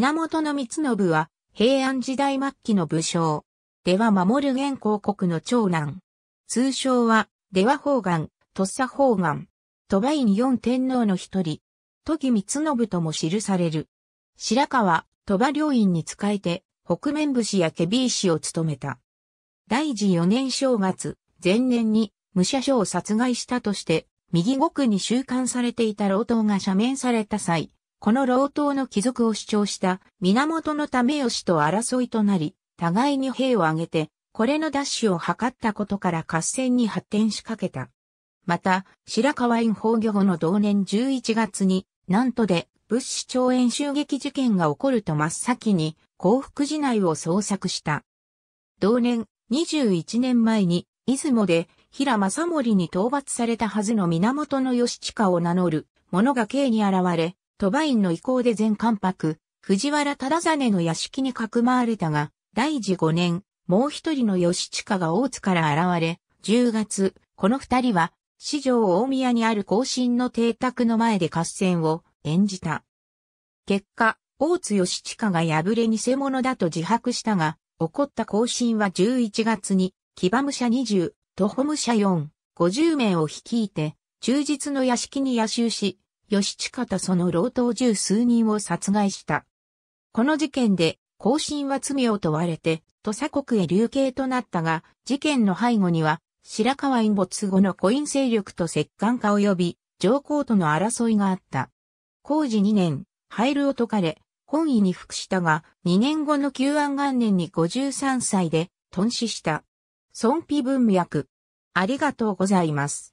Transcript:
源光信は、平安時代末期の武将。では守る元公国の長男。通称は、では方眼、土佐方眼。鳥羽院四天皇の一人。都木光信とも記される。白川、鳥羽両院に仕えて、北面武士やケビー氏を務めた。大治四年正月、前年に武者書を殺害したとして、右奥に収監されていた老頭が赦免された際、この老党の貴族を主張した源為義と争いとなり、互いに兵を挙げて、これの奪取を図ったことから合戦に発展しかけた。また、白河院崩御後の同年11月に、なんとで物資長園襲撃事件が起こると真っ先に、幸福寺内を捜索した。同年、21年前に、出雲で、平正盛に討伐されたはずの源義親を名乗る者が刑に現れ、バインの意向で全関白、藤原忠真の屋敷にかくまわれたが、大治5年、もう一人の吉親が大津から現れ、10月、この二人は、四条大宮にある後進の邸宅の前で合戦を演じた。結果、大津吉親が破れ偽物だと自白したが、起こった行進は11月に、騎馬武者20、徒歩武者4、50名を率いて、忠実の屋敷に野襲し、義親方その老頭十数人を殺害した。この事件で、後進は罪を問われて、土佐国へ流刑となったが、事件の背後には、白河院没後のコイン勢力と摂関化及び、上皇との争いがあった。工事2年、廃炉を解かれ、本意に服したが、2年後の旧安元年に53歳で、頓死した。損否文脈。ありがとうございます。